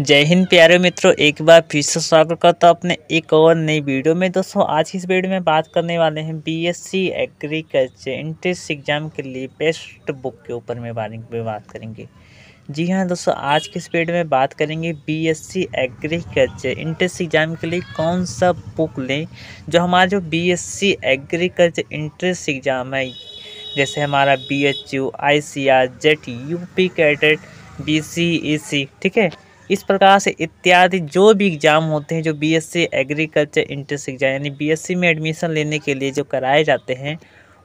जय हिंद प्यारे मित्रों एक बार फिर से स्वागत करता हूँ अपने एक और नई वीडियो में दोस्तों आज की इस वीडियो में बात करने वाले हैं बीएससी एग्रीकल्चर इंट्रेंस एग्जाम के लिए बेस्ट बुक के ऊपर में बारे में बात करेंगे जी हाँ दोस्तों आज की इस वीडियो में बात करेंगे बीएससी एग्रीकल्चर इंट्रेंस एग्जाम के लिए कौन सा बुक लें जो हमारा जो बी एग्रीकल्चर इंट्रेंस एग्जाम है जैसे हमारा B H U I C R JET U P cadet B C C ठीक है इस प्रकार से इत्यादि जो भी एग्ज़ाम होते हैं जो बीएससी एग्रीकल्चर इंट्रेंस एग्ज़ाम यानी बीएससी में एडमिशन लेने के लिए जो कराए जाते हैं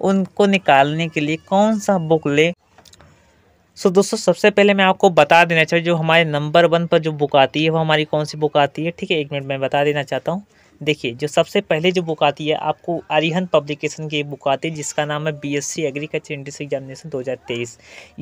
उनको निकालने के लिए कौन सा बुक ले सो दोस्तों सबसे पहले मैं आपको बता देना चाहूँ जो हमारे नंबर वन पर जो बुक आती है वो हमारी कौन सी बुक आती है ठीक है एक मिनट मैं बता देना चाहता हूँ देखिए जो सबसे पहले जो बुक आती है आपको अरिहन पब्लिकेशन की बुक आती है जिसका नाम है बीएससी एग्रीकल्चर इंडस्ट्री एग्जामिनेशन 2023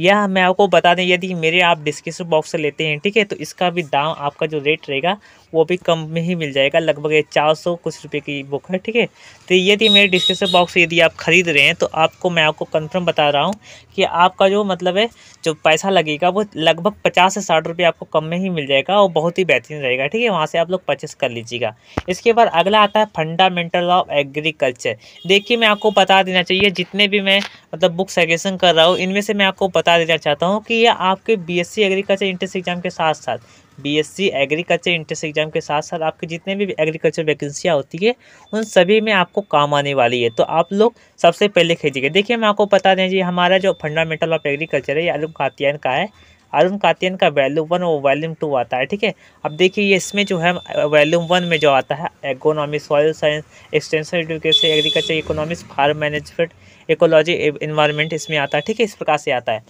यह मैं आपको बता दें यदि मेरे आप डिस्क्रिप्शन बॉक्स से लेते हैं ठीक है तो इसका भी दाम आपका जो रेट रहेगा वो भी कम में ही मिल जाएगा लगभग चार सौ कुछ रुपये की बुक है ठीक है तो यदि मेरे डिस्क्रिप्शन बॉक्स यदि आप खरीद रहे हैं तो आपको मैं आपको कन्फर्म बता रहा हूँ कि आपका जो मतलब है जो पैसा लगेगा वो लगभग पचास से साठ रुपये आपको कम में ही मिल जाएगा और बहुत ही बेहतरीन रहेगा ठीक है वहाँ से आप लोग परचेस कर लीजिएगा इसके बाद अगला आता है फंडामेंटल ऑफ एग्रीकल्चर देखिए मैं आपको बता देना चाहिए जितने भी मैं मतलब बुक सजेशन कर रहा हूँ इनमें से मैं आपको बता देना चाहता हूँ कि ये आपके B S agriculture entrance exam के साथ साथ बीएससी एग्रीकल्चर इंट्रेंस एग्जाम के साथ साथ आपके जितने भी एग्रीकल्चर वैकेंसियाँ होती है उन सभी में आपको काम आने वाली है तो आप लोग सबसे पहले खरीदिएगा देखिए मैं आपको बता दें जी हमारा जो फंडामेंटल ऑफ एग्रीकल्चर है ये अरुण कातियान का है अरुण कातियन का वैल्यूम वन और वैल्यूम टू आता है ठीक है अब देखिए ये इसमें जो है वैल्यूम वन में जो आता है economy soil science extension education agriculture economics farm management ecology environment इसमें आता है ठीक है इस प्रकार से आता है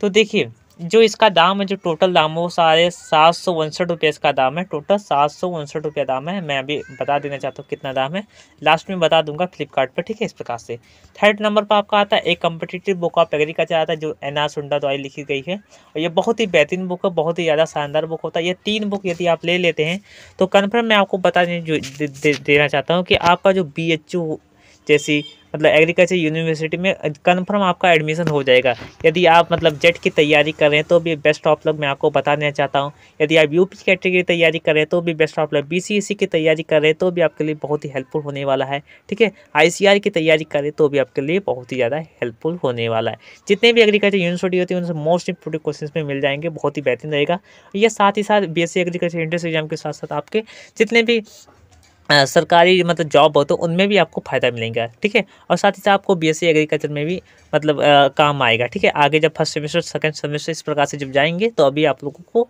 तो देखिए जो इसका दाम है जो टोटल दाम है वो सारे सात सौ उनसठ रुपये इसका दाम है टोटल सात सौ उनसठ रुपये दाम है मैं अभी बता देना चाहता हूँ कितना दाम है लास्ट में बता दूंगा फ्लिपकार्ट पर ठीक है इस प्रकार से थर्ड नंबर पर आपका आता है एक कम्पिटेटिव बुक ऑफ एग्रीकल्चर आता है जो एन आर सुंडा द्वारा लिखी गई है और ये बहुत ही बेहतरीन बुक है बहुत ही ज़्यादा शानदार बुक होता है ये तीन बुक यदि आप ले लेते हैं तो कन्फर्म मैं आपको बता देना चाहता हूँ कि आपका जो बी जैसी मतलब एग्रीकल्चर यूनिवर्सिटी में कन्फर्म आपका एडमिशन हो जाएगा यदि आप मतलब जेट की तैयारी कर रहे हैं तो भी बेस्ट ऑफ लग मैं आपको बताना चाहता हूँ यदि आप यू पी कैटेगरी की तैयारी कर रहे हैं तो भी बेस्ट ऑफ एस सी की तैयारी कर रहे हैं तो भी आपके लिए बहुत ही हेल्पफुल होने वाला है ठीक है आर की तैयारी करें तो भी आपके लिए बहुत ही ज़्यादा हेल्पफुल होने वाला है जितने भी एग्रीकल्चर यूनिवर्सिटी होती है उनसे मोस्ट इंपोर्टेंट क्वेश्चन में मिल जाएंगे बहुत ही बेहतरीन रहेगा यह साथ ही साथ बी एग्रीकल्चर एंट्रेंस एग्जाम के साथ साथ आपके जितने भी सरकारी मतलब जॉब हो तो उनमें भी आपको फ़ायदा मिलेगा ठीक है और साथ ही साथ आपको बीएससी एग्रीकल्चर में भी मतलब आ, काम आएगा ठीक है आगे जब फर्स्ट सेमेस्टर सेकंड सेमेस्टर इस प्रकार से जब जाएंगे तो अभी आप लोगों को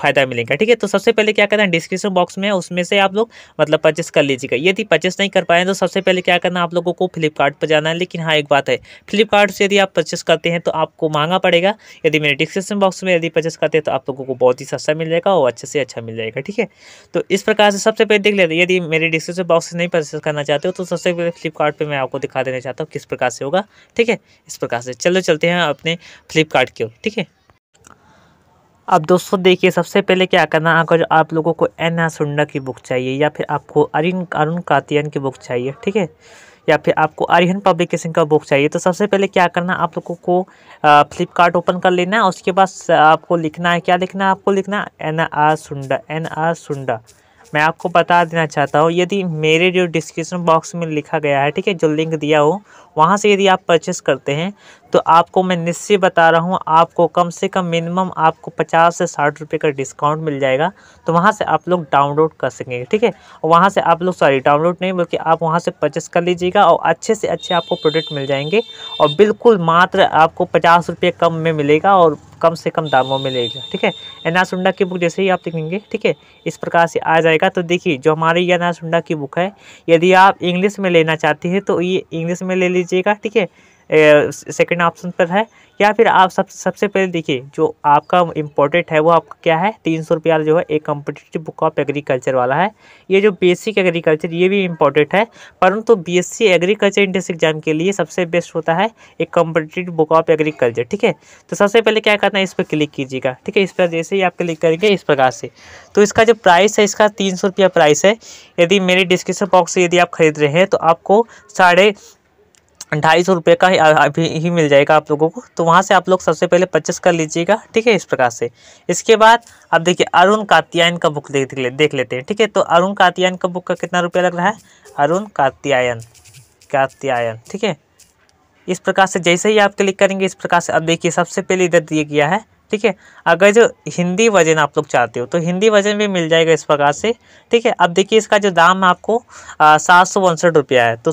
फ़ायदा मिलेगा ठीक है तो सबसे पहले क्या करना है डिस्क्रिप्शन बॉक्स में उसमें से आप लोग मतलब परचेस कर लीजिएगा यदि परचेस नहीं कर पाए तो सबसे पहले क्या करना आप लोगों को फ्लिपकार्ट पर जाना है लेकिन हाँ एक बात है फ्लिपकार्ट से यदि आप परचेस करते हैं तो आपको महंगा पड़ेगा यदि मेरे डिस्क्रिप्शन बॉक्स में यदि परचेस करते हैं तो आप लोगों को बहुत ही सस्ता मिल जाएगा और अच्छे से अच्छा मिल जाएगा ठीक है तो इस प्रकार से सबसे पहले देख लेते यदि मेरे डिस्क्रिप्शन बॉक्स से नहीं परचेस करना चाहते हो तो सबसे पहले फ्लिपकार्ट पर मैं आपको दिखा देना चाहता हूँ किस प्रकार से होगा ठीक है इस प्रकार से चलो चलते हैं अपने फ्लिपकार्ट की ओर ठीक है अब दोस्तों देखिए सबसे पहले क्या करना है अगर आप लोगों को एन आर सुंडा की बुक चाहिए या फिर आपको अरिन अरुण कातियन की बुक चाहिए ठीक है या फिर आपको आर्यन पब्लिकेशन का बुक चाहिए तो सबसे पहले क्या करना आप लोगों को फ्लिपकार्ट ओपन कर लेना है उसके बाद आपको लिखना है क्या लिखना है आपको लिखना N R Sunda N R Sunda मैं आपको बता देना चाहता हूँ यदि मेरे जो डिस्क्रिप्शन बॉक्स में लिखा गया है ठीक है जो लिंक दिया हो वहाँ से यदि आप परचेस करते हैं तो आपको मैं निश्चय बता रहा हूँ आपको कम से कम मिनिमम आपको पचास से साठ रुपये का डिस्काउंट मिल जाएगा तो वहाँ से आप लोग डाउनलोड कर सकेंगे ठीक है और वहाँ से आप लोग सॉरी डाउनलोड नहीं बल्कि आप वहाँ से परचेस कर लीजिएगा और अच्छे से अच्छे आपको प्रोडक्ट मिल जाएंगे और बिल्कुल मात्र आपको पचास रुपये कम में मिलेगा और कम से कम दामों में लेगा ठीक है एनासुंडा की बुक जैसे ही आप देखेंगे ठीक है इस प्रकार से आ जाएगा तो देखिए जो हमारी ये एनासुंडा की बुक है यदि आप इंग्लिश में लेना चाहती हैं तो ये इंग्लिश में ले लीजिए लीजिएगा ठीक है सेकेंड ऑप्शन पर है या फिर आप सब सबसे पहले देखिए जो आपका इम्पोर्टेंट है वो आपका क्या है तीन सौ रुपया जो है एक कम्पिटेटिव बुक ऑफ एग्रीकल्चर वाला है ये जो बेसिक एग्रीकल्चर ये भी इम्पोर्टेंट है परंतु बीएससी एग्रीकल्चर इंट्रेंस एग्जाम के लिए सबसे बेस्ट होता है एक कम्पिटेटिव बुक ऑफ एग्रीकल्चर ठीक है तो सबसे पहले क्या करना है इस पर क्लिक कीजिएगा ठीक है इस पर जैसे ही आप क्लिक करेंगे इस प्रकार से तो इसका जो प्राइस है इसका तीन सौ प्राइस है यदि मेरे डिस्क्रिप्शन बॉक्स से यदि आप खरीद रहे हैं तो आपको साढ़े ढाई सौ रुपये का ही अभी ही मिल जाएगा आप लोगों को तो वहाँ से आप लोग सबसे पहले परचेस कर लीजिएगा ठीक है इस प्रकार से इसके बाद अब देखिए अरुण कात्यायन का बुक देख ले, देख लेते हैं ठीक है तो अरुण कात्यायन का बुक का कितना रुपया लग रहा है अरुण कात्यायन कात्यायन ठीक है इस प्रकार से जैसे ही आप क्लिक करेंगे इस प्रकार से अब देखिए सबसे पहले इधर दिया गया है ठीक है अगर जो हिंदी वज़न आप लोग चाहते हो तो हिंदी वज़न भी मिल जाएगा इस प्रकार से ठीक है अब देखिए इसका जो दाम आपको सात सौ उनसठ रुपया है तो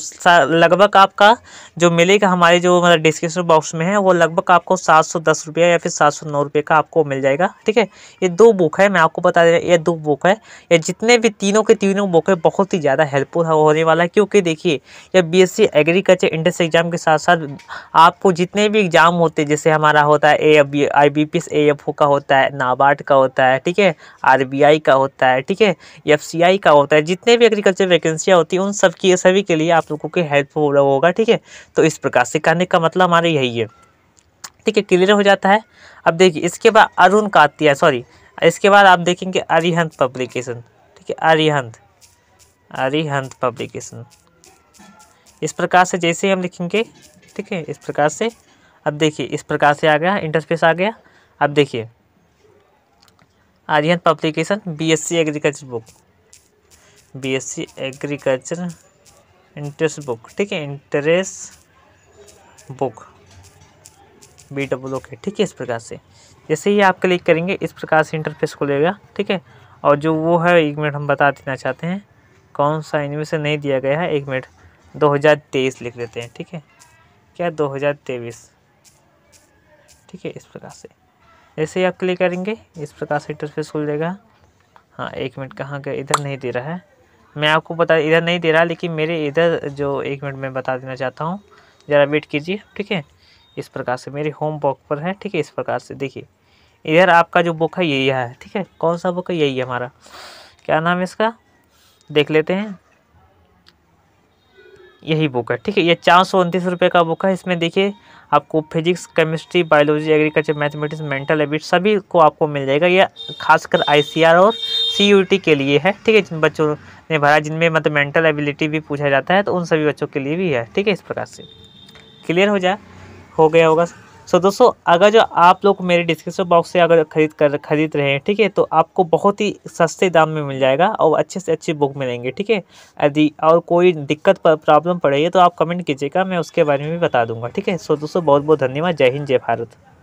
लगभग आपका जो मिलेगा हमारे जो मतलब डिस्क्रिप्शन बॉक्स में है वो लगभग आपको सात सौ दस रुपया या फिर सात सौ नौ रुपये का आपको मिल जाएगा ठीक है ये दो बुक है मैं आपको बता दे ये दो बुक है या जितने भी तीनों के तीनों बुक है बहुत ही ज़्यादा हेल्पफुल होने वाला है क्योंकि देखिए यह B S C agriculture entrance exam के साथ साथ आपको जितने भी एग्जाम होते जैसे हमारा होता है A I B P S A का होता है नाबार्ड का होता है ठीक है आर बी आई का होता है ठीक है एफ सी आई का होता है जितने भी एग्रीकल्चर वैकेंसियाँ होती हैं उन सब की सभी के लिए आप लोगों के हेल्पफुल होगा ठीक है तो इस प्रकार से करने का मतलब हमारे यही है ठीक है क्लियर हो जाता है अब देखिए इसके बाद अरुण कातिया सॉरी इसके बाद आप देखेंगे अरिहंत पब्लिकेशन ठीक है अरिहंत अरिहंत पब्लिकेशन इस प्रकार से जैसे ही हम लिखेंगे ठीक है इस प्रकार से अब देखिए इस प्रकार से आ गया इंटरफेस आ गया अब देखिए Aryan publication BSc agriculture book BSc agriculture interest book ठीक है इंटरेस्ट बुक बी डब्लो के ठीक है इस प्रकार से जैसे ही आप क्लिक करेंगे इस प्रकार से इंटरफेस खुलेगा ठीक है और जो वो है एक मिनट हम बता देना चाहते हैं कौन सा इनमें से नहीं दिया गया है एक मिनट 2023 लिख लेते हैं ठीक है क्या 2023 ठीक है इस प्रकार से जैसे ही आप क्लिक करेंगे इस प्रकार से इंटरफेस खुल जाएगा हाँ एक मिनट कहाँ का हाँ, इधर नहीं दे रहा है मैं आपको बता इधर नहीं दे रहा लेकिन मेरे इधर जो एक मिनट में बता देना चाहता हूँ ज़रा वेट कीजिए ठीक है इस प्रकार से मेरे होम बॉक पर है ठीक है इस प्रकार से देखिए इधर आपका जो बुक है यही है ठीक है कौन सा बुक है यही है हमारा क्या नाम है इसका देख लेते हैं यही बुक है ठीक है ये चार सौ उनतीस रुपये का बुक है इसमें देखिए आपको physics chemistry biology agriculture mathematics mental ability सभी को आपको मिल जाएगा ये खासकर आईसीआर और सी के लिए है ठीक है जिन बच्चों ने भरा जिनमें मतलब मेंटल एबिलिटी भी पूछा जाता है तो उन सभी बच्चों के लिए भी है ठीक है इस प्रकार से क्लियर हो जाए हो गया होगा सो दोस्तों अगर जो आप लोग मेरे डिस्क्रिप्शन बॉक्स से अगर खरीद कर खरीद रहे हैं ठीक है तो आपको बहुत ही सस्ते दाम में मिल जाएगा और अच्छे से अच्छी बुक मिलेंगे ठीक है यदि और कोई दिक्कत पर प्रॉब्लम पड़ेगी तो आप कमेंट कीजिएगा मैं उसके बारे में भी बता दूंगा ठीक है सो दोस्तों बहुत बहुत धन्यवाद जय हिंद जय भारत